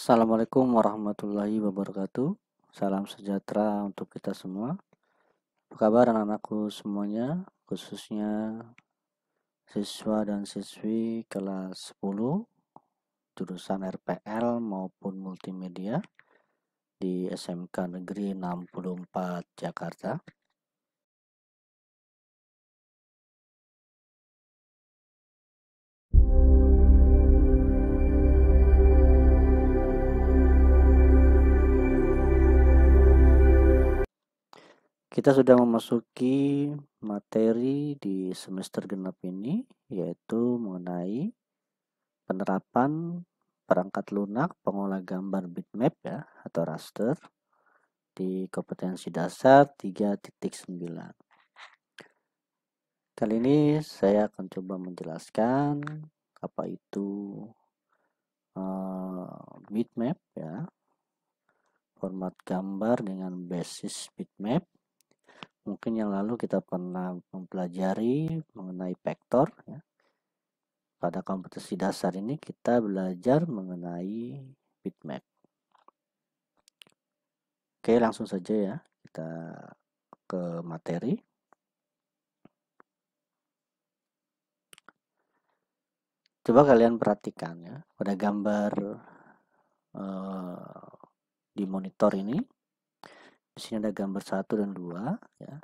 Assalamualaikum warahmatullahi wabarakatuh. Salam sejahtera untuk kita semua. Apa kabar anak-anakku semuanya, khususnya siswa dan siswi kelas 10 jurusan RPL maupun multimedia di SMK Negeri 64 Jakarta. Kita sudah memasuki materi di semester genap ini, yaitu mengenai penerapan perangkat lunak pengolah gambar bitmap ya atau raster di kompetensi dasar 3.9. Kali ini saya akan coba menjelaskan apa itu uh, bitmap ya. Format gambar dengan basis bitmap mungkin yang lalu kita pernah mempelajari mengenai vektor ya. pada kompetisi dasar ini kita belajar mengenai bitmap oke langsung saja ya kita ke materi coba kalian perhatikan ya pada gambar eh, di monitor ini di sini ada gambar satu dan dua ya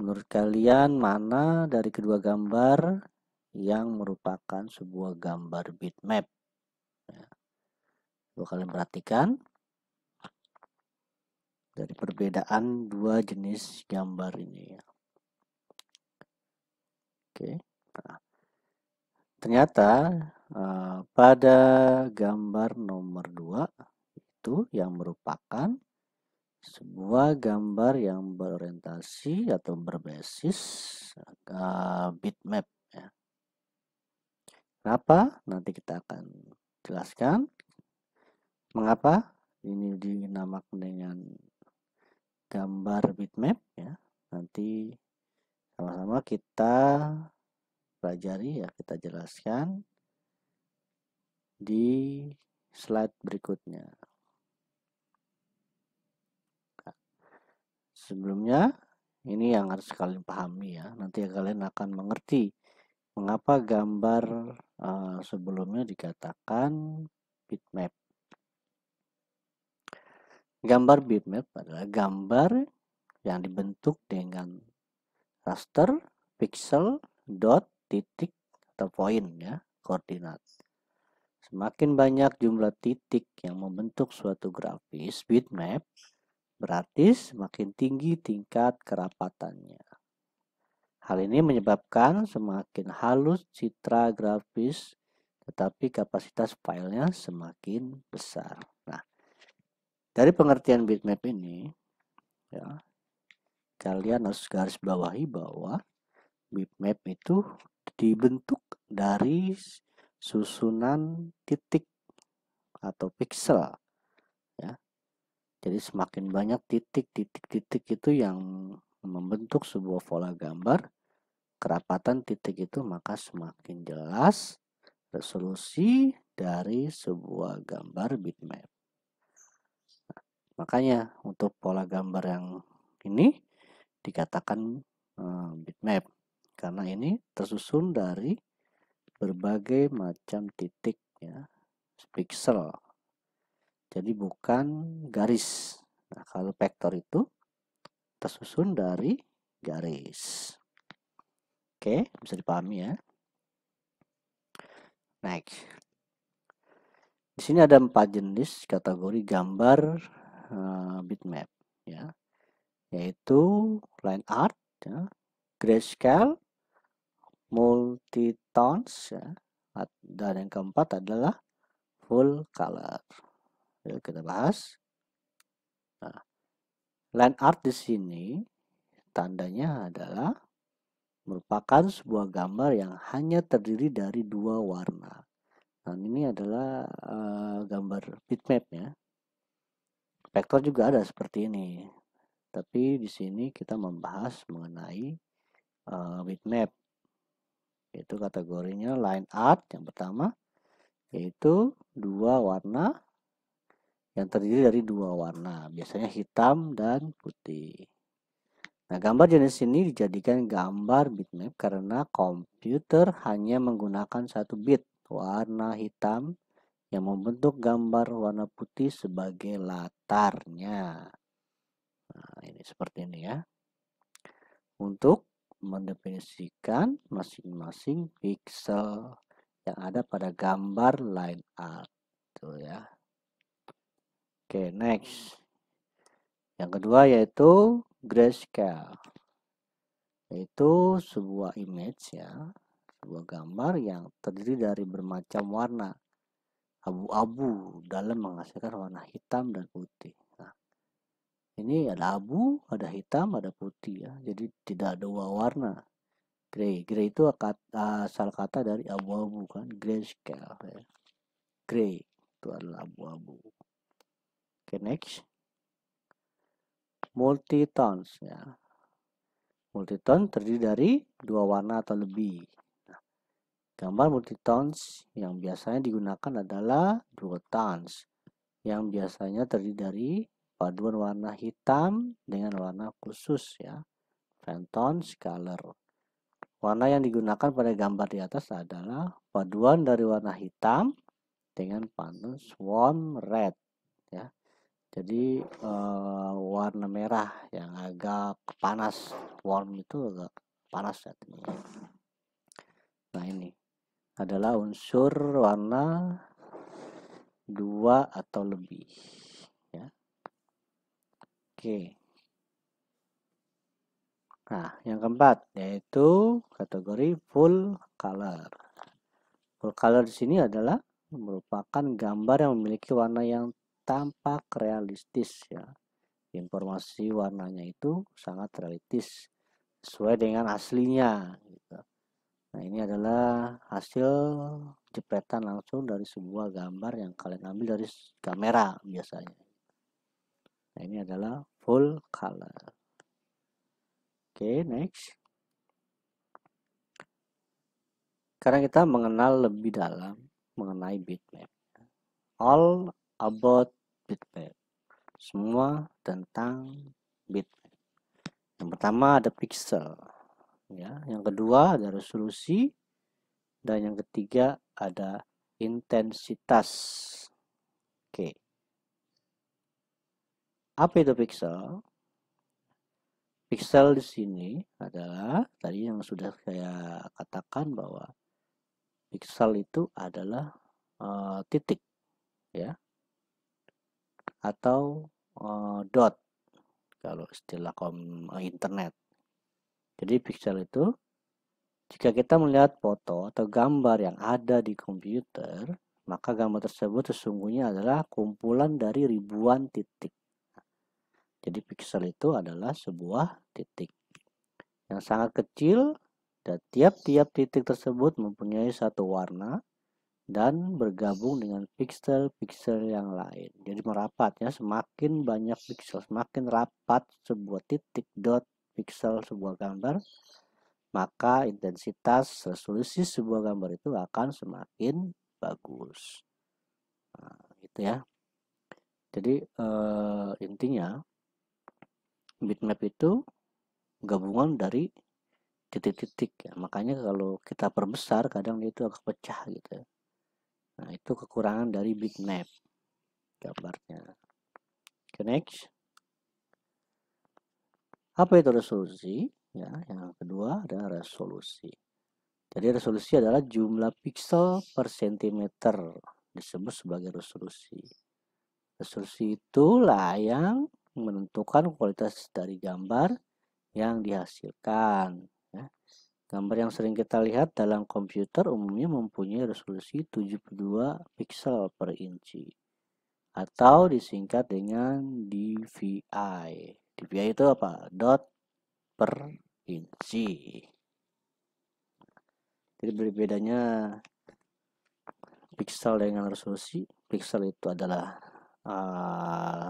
menurut kalian mana dari kedua gambar yang merupakan sebuah gambar bitmap ya. kalian perhatikan dari perbedaan dua jenis gambar ini ya. Oke. Nah, ternyata uh, pada gambar nomor dua itu yang merupakan sebuah gambar yang berorientasi atau berbasis ke eh, bitmap. Ya. Kenapa? Nanti kita akan jelaskan. Mengapa ini dinamakan dengan gambar bitmap? Ya. Nanti sama-sama kita pelajari ya kita jelaskan di slide berikutnya. sebelumnya ini yang harus kalian pahami ya nanti kalian akan mengerti mengapa gambar uh, sebelumnya dikatakan bitmap gambar bitmap adalah gambar yang dibentuk dengan raster pixel dot titik atau poin ya koordinat semakin banyak jumlah titik yang membentuk suatu grafis bitmap berarti semakin tinggi tingkat kerapatannya. Hal ini menyebabkan semakin halus citra grafis, tetapi kapasitas filenya semakin besar. Nah, dari pengertian bitmap ini, ya, kalian harus garis bawahi bahwa bitmap itu dibentuk dari susunan titik atau pixel jadi semakin banyak titik-titik-titik itu yang membentuk sebuah pola gambar, kerapatan titik itu maka semakin jelas resolusi dari sebuah gambar bitmap. Nah, makanya untuk pola gambar yang ini dikatakan eh, bitmap karena ini tersusun dari berbagai macam titik ya, pixel jadi bukan garis. Nah, kalau vektor itu tersusun dari garis. Oke, bisa dipahami ya. Next. Di sini ada empat jenis kategori gambar uh, bitmap ya. Yaitu line art ya, grayscale, multitones ya. dan yang keempat adalah full color. Lalu kita bahas. Nah, land art di sini tandanya adalah merupakan sebuah gambar yang hanya terdiri dari dua warna. Nah, ini adalah uh, gambar bitmap ya. Vektor juga ada seperti ini. Tapi di sini kita membahas mengenai uh, bitmap. yaitu kategorinya line art yang pertama yaitu dua warna yang terdiri dari dua warna, biasanya hitam dan putih. Nah, gambar jenis ini dijadikan gambar bitmap karena komputer hanya menggunakan satu bit warna hitam yang membentuk gambar warna putih sebagai latarnya. Nah, ini seperti ini ya. Untuk mendefinisikan masing-masing pixel yang ada pada gambar line art. Tuh ya. Oke, okay, next. Yang kedua yaitu grayscale. Yaitu sebuah image ya, sebuah gambar yang terdiri dari bermacam warna. Abu-abu dalam menghasilkan warna hitam dan putih. Nah, ini ada abu, ada hitam, ada putih ya. Jadi tidak ada dua warna. Gray, gray itu asal ah, kata dari abu-abu kan, grayscale. Ya. Gray itu adalah abu-abu okay next tones ya Multi tone terdiri dari dua warna atau lebih nah, gambar tones yang biasanya digunakan adalah dua tones yang biasanya terdiri dari paduan warna hitam dengan warna khusus ya Fentons color warna yang digunakan pada gambar di atas adalah paduan dari warna hitam dengan Pantone warm red ya jadi uh, warna merah yang agak panas warm itu agak panas ya, ya nah ini adalah unsur warna dua atau lebih ya oke nah yang keempat yaitu kategori full color full color di sini adalah merupakan gambar yang memiliki warna yang tampak realistis ya. Informasi warnanya itu sangat realistis sesuai dengan aslinya gitu. Nah, ini adalah hasil jepretan langsung dari sebuah gambar yang kalian ambil dari kamera biasanya. Nah, ini adalah full color. Oke, okay, next. Sekarang kita mengenal lebih dalam mengenai bitmap. All about bitmap. Semua tentang bitmap. Yang pertama ada pixel, ya. Yang kedua ada resolusi dan yang ketiga ada intensitas. Oke. Apa itu pixel? Pixel di sini adalah tadi yang sudah saya katakan bahwa pixel itu adalah uh, titik ya atau uh, dot kalau istilah kom eh, internet. Jadi pixel itu jika kita melihat foto atau gambar yang ada di komputer, maka gambar tersebut sesungguhnya adalah kumpulan dari ribuan titik. Jadi pixel itu adalah sebuah titik yang sangat kecil dan tiap-tiap titik tersebut mempunyai satu warna dan bergabung dengan pixel-pixel yang lain. Jadi merapatnya semakin banyak pixel, semakin rapat sebuah titik dot pixel sebuah gambar, maka intensitas resolusi sebuah gambar itu akan semakin bagus. Nah, gitu ya. Jadi eh, intinya bitmap itu gabungan dari titik-titik ya. Makanya kalau kita perbesar kadang itu agak pecah gitu ya Nah, itu kekurangan dari bitmap gambarnya. Oke, next. Apa itu resolusi? Ya, yang kedua adalah resolusi. Jadi resolusi adalah jumlah pixel per sentimeter disebut sebagai resolusi. Resolusi itulah yang menentukan kualitas dari gambar yang dihasilkan. Gambar yang sering kita lihat dalam komputer umumnya mempunyai resolusi 72 pixel per inci atau disingkat dengan DVI. DVI itu apa? Dot per inci. Jadi berbedanya pixel dengan resolusi. Pixel itu adalah uh,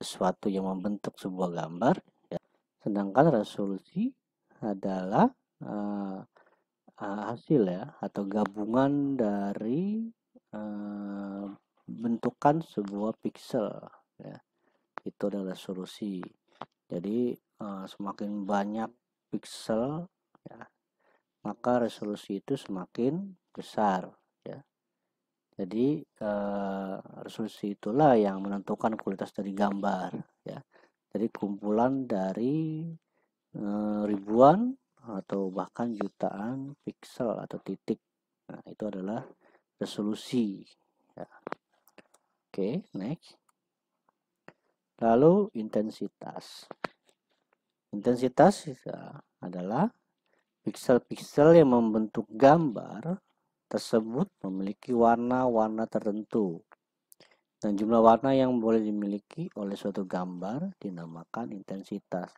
sesuatu yang membentuk sebuah gambar, ya. sedangkan resolusi adalah uh, hasil ya atau gabungan dari uh, bentukan sebuah pixel ya itu adalah solusi jadi uh, semakin banyak pixel ya maka resolusi itu semakin besar ya jadi uh, resolusi itulah yang menentukan kualitas dari gambar ya jadi kumpulan dari uh, ribuan atau bahkan jutaan piksel atau titik. Nah, itu adalah resolusi. Ya. Oke, okay, next. Lalu intensitas. Intensitas ya, adalah pixel-pixel yang membentuk gambar tersebut memiliki warna-warna tertentu. Dan jumlah warna yang boleh dimiliki oleh suatu gambar dinamakan intensitas.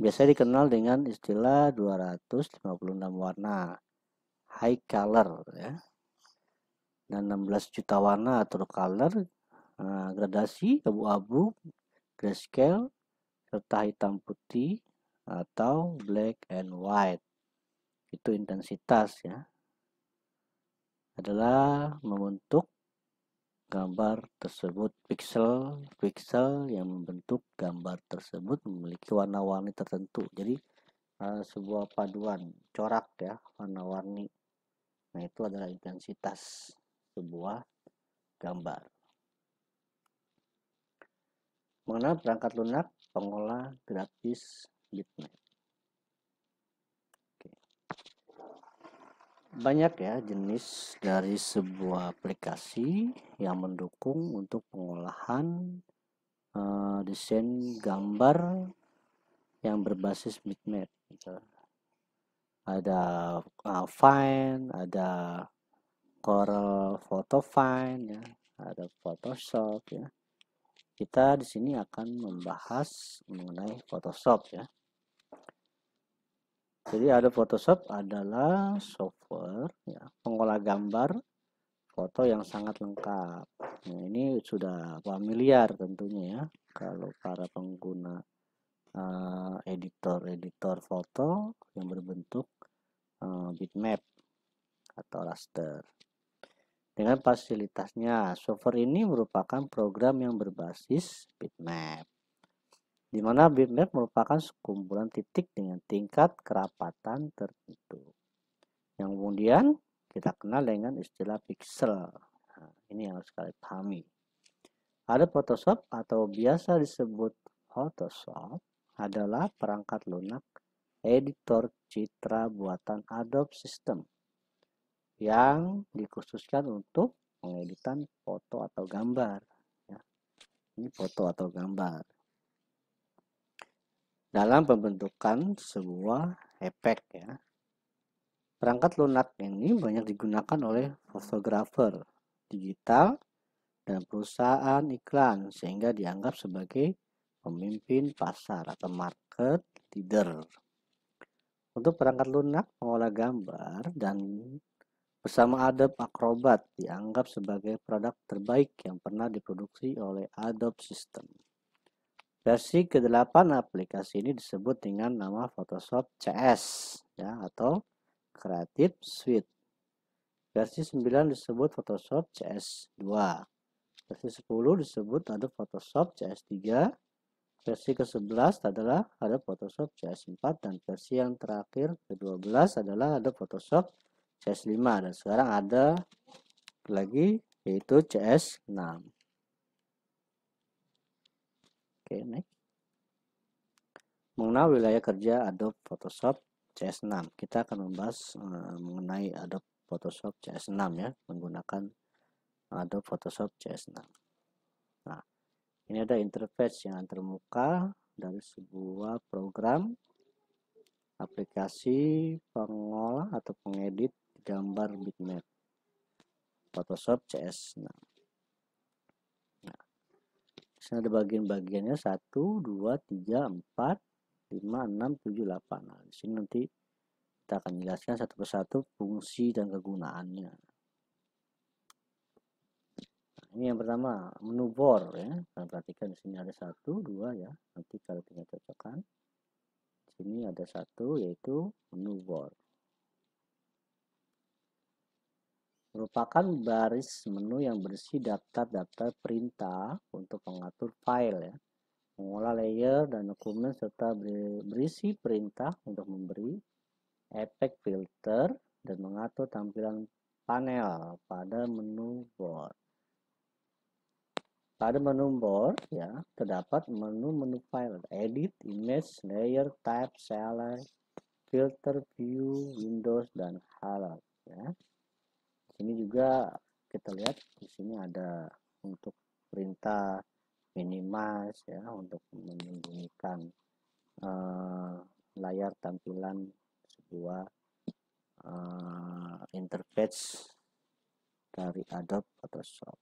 Biasanya dikenal dengan istilah 256 warna, high color ya. Dan 16 juta warna atau color, eh, gradasi abu-abu, grayscale, serta hitam putih atau black and white. Itu intensitas ya. Adalah membentuk gambar tersebut pixel pixel yang membentuk gambar tersebut memiliki warna-warni tertentu jadi uh, sebuah paduan corak ya warna-warni nah itu adalah intensitas sebuah gambar mengenal perangkat lunak pengolah grafis bitmap banyak ya jenis dari sebuah aplikasi yang mendukung untuk pengolahan uh, desain gambar yang berbasis bitmap gitu. ada uh, eh, Fine ada Corel Photo Fine ya ada Photoshop ya kita di sini akan membahas mengenai Photoshop ya jadi ada Photoshop adalah software ya, pengolah gambar foto yang sangat lengkap. Nah, ini sudah familiar tentunya ya kalau para pengguna eh, editor-editor uh, foto yang berbentuk uh, bitmap atau raster. Dengan fasilitasnya, software ini merupakan program yang berbasis bitmap di mana bitmap merupakan sekumpulan titik dengan tingkat kerapatan tertentu. Yang kemudian kita kenal dengan istilah pixel. Nah, ini yang harus kalian pahami. Ada Photoshop atau biasa disebut Photoshop adalah perangkat lunak editor citra buatan Adobe System yang dikhususkan untuk pengeditan foto atau gambar. Ya. Ini foto atau gambar dalam pembentukan sebuah efek ya. Perangkat lunak ini banyak digunakan oleh fotografer digital dan perusahaan iklan sehingga dianggap sebagai pemimpin pasar atau market leader. Untuk perangkat lunak, pengolah gambar dan bersama Adobe Acrobat dianggap sebagai produk terbaik yang pernah diproduksi oleh Adobe System. Versi ke-8 aplikasi ini disebut dengan nama Photoshop CS ya atau Creative Suite. Versi 9 disebut Photoshop CS2. Versi 10 disebut ada Photoshop CS3. Versi ke-11 adalah ada Photoshop CS4 dan versi yang terakhir ke-12 adalah ada Photoshop CS5 dan sekarang ada lagi yaitu CS6. Oke, next. Mengenal wilayah kerja Adobe Photoshop CS6. Kita akan membahas eh, mengenai Adobe Photoshop CS6 ya, menggunakan Adobe Photoshop CS6. Nah, ini ada interface yang termuka dari sebuah program aplikasi pengolah atau pengedit gambar bitmap Photoshop CS6 sini ada bagian-bagiannya 1, 2, 3, 4, 5, 6, 7, 8. Nah, di sini nanti kita akan jelaskan satu persatu fungsi dan kegunaannya. Nah, ini yang pertama, menu bor ya. Kalian nah, perhatikan di sini ada 1 2 ya. Nanti kalau tinggal cocokkan. Di sini ada satu yaitu menu bor. merupakan baris menu yang berisi daftar-daftar perintah untuk mengatur file ya, mengolah layer dan dokumen serta berisi perintah untuk memberi efek filter dan mengatur tampilan panel pada menu board. Pada menu board ya terdapat menu-menu file edit, image, layer, type, select, filter, view, windows dan halal. ya sini juga kita lihat di sini ada untuk perintah minimize ya untuk menyembunyikan uh, layar tampilan sebuah uh, interface dari Adobe Photoshop.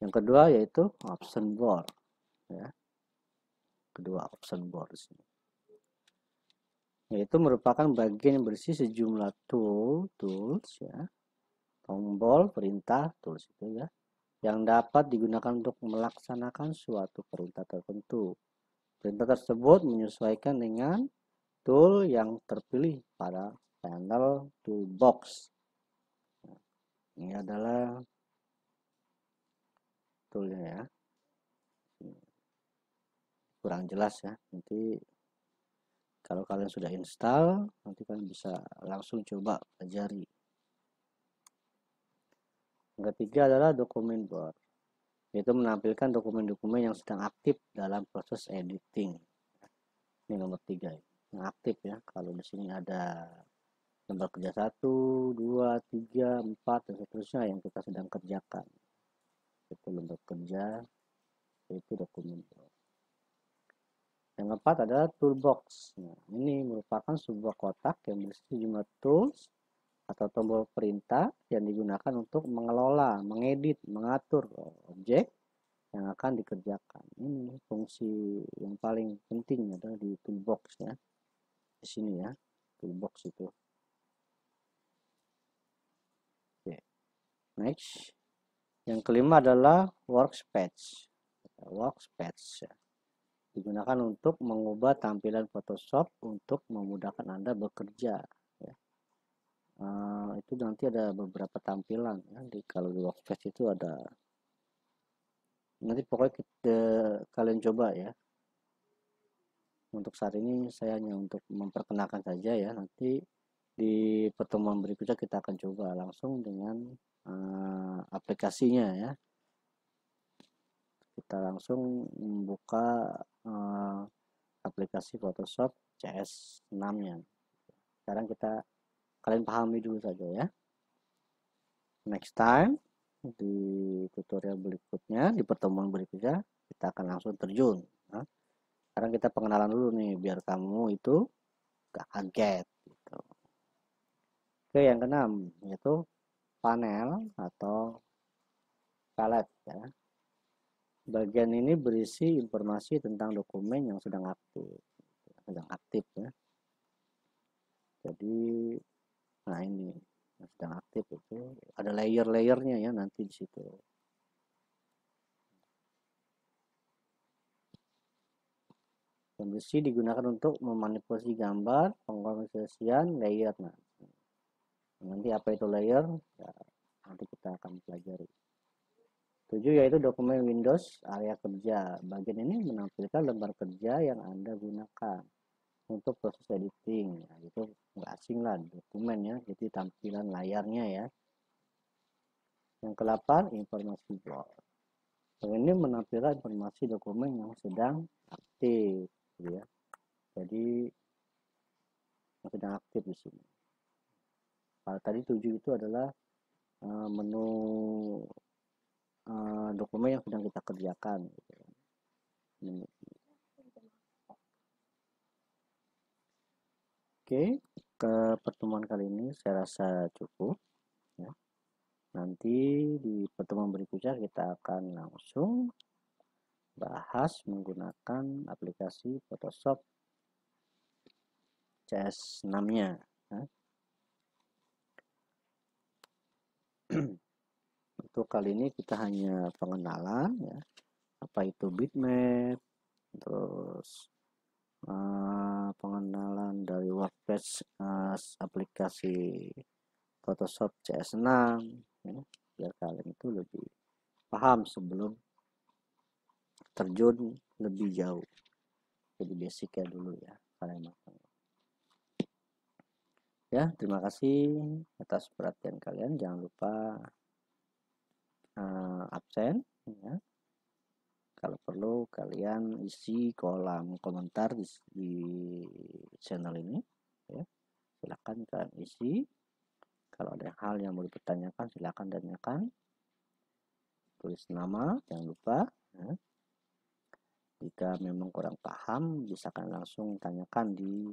Yang kedua yaitu option board ya. Kedua option board di sini yaitu merupakan bagian yang berisi sejumlah tool, tools ya, tombol perintah tools itu ya, yang dapat digunakan untuk melaksanakan suatu perintah tertentu. Perintah tersebut menyesuaikan dengan tool yang terpilih pada panel toolbox. Ini adalah toolnya ya. Kurang jelas ya, nanti kalau kalian sudah install nanti kalian bisa langsung coba pelajari yang ketiga adalah dokumen board yaitu menampilkan dokumen-dokumen yang sedang aktif dalam proses editing ini nomor tiga ya, yang aktif ya kalau di sini ada lembar kerja satu dua tiga empat dan seterusnya yang kita sedang kerjakan itu lembar kerja itu dokumen board yang keempat adalah toolbox. Nah, ini merupakan sebuah kotak yang berisi sejumlah tools atau tombol perintah yang digunakan untuk mengelola, mengedit, mengatur objek yang akan dikerjakan. Ini fungsi yang paling penting adalah di toolbox ya. Di sini ya, toolbox itu. Oke. Next. Yang kelima adalah workspace. Workspace digunakan untuk mengubah tampilan Photoshop untuk memudahkan Anda bekerja. Ya. Eh, itu nanti ada beberapa tampilan. Ya. Di, kalau di workspace itu ada, nanti pokoknya kita, kalian coba ya. Untuk saat ini saya hanya untuk memperkenalkan saja ya. Nanti di pertemuan berikutnya kita akan coba langsung dengan uh, aplikasinya ya kita langsung membuka uh, aplikasi Photoshop CS6 nya sekarang kita kalian pahami dulu saja ya next time di tutorial berikutnya di pertemuan berikutnya kita akan langsung terjun nah, sekarang kita pengenalan dulu nih biar kamu itu gak kaget gitu. oke yang keenam yaitu panel atau palette ya Bagian ini berisi informasi tentang dokumen yang sedang aktif, sedang aktif ya. Jadi, nah ini yang sedang aktif itu ada layer-layernya ya nanti di situ. kondisi digunakan untuk memanipulasi gambar, pengkomposisian layer. Nah, nanti apa itu layer? Ya, nanti kita akan pelajari. 7 yaitu dokumen Windows area kerja. Bagian ini menampilkan lembar kerja yang Anda gunakan untuk proses editing. Nah, itu nggak asing lah dokumen ya, jadi tampilan layarnya ya. Yang ke-8 informasi blog. Bagian ini menampilkan informasi dokumen yang sedang aktif. Gitu ya. Jadi yang sedang aktif di sini. Kalau tadi 7 itu adalah eh, menu Eh, dokumen yang sedang kita kerjakan gitu kan. hmm. Oke, ke pertemuan kali ini saya rasa cukup. Ya. Nanti di pertemuan berikutnya kita akan langsung bahas menggunakan aplikasi Photoshop CS6-nya. Ya. untuk kali ini kita hanya pengenalan ya apa itu bitmap terus uh, pengenalan dari workpage uh, eh, aplikasi Photoshop CS6 ya, biar kalian itu lebih paham sebelum terjun lebih jauh jadi basic ya dulu ya kalian ya terima kasih atas perhatian kalian jangan lupa uh, absen ya. kalau perlu kalian isi kolam komentar di, di channel ini ya. silahkan kalian isi kalau ada hal yang mau dipertanyakan silahkan tanyakan tulis nama jangan lupa ya. jika memang kurang paham bisa kalian langsung tanyakan di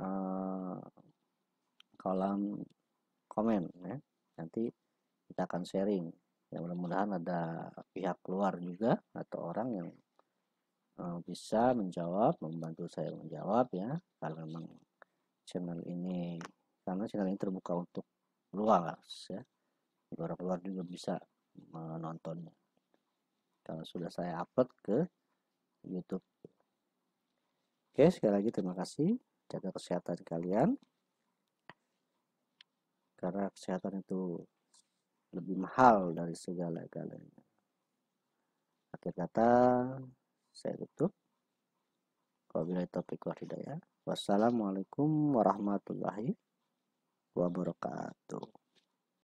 uh, eh, kolom komen ya nanti kita akan sharing ya mudah-mudahan ada pihak luar juga atau orang yang uh, bisa menjawab membantu saya menjawab ya karena memang channel ini karena channel ini terbuka untuk luas ya orang luar juga bisa menontonnya kalau sudah saya upload ke YouTube oke sekali lagi terima kasih jaga kesehatan kalian karena kesehatan itu lebih mahal dari segala-galanya. Akhir kata, saya tutup. Wabillahi taufiq wal hidayah. Wassalamualaikum warahmatullahi wabarakatuh.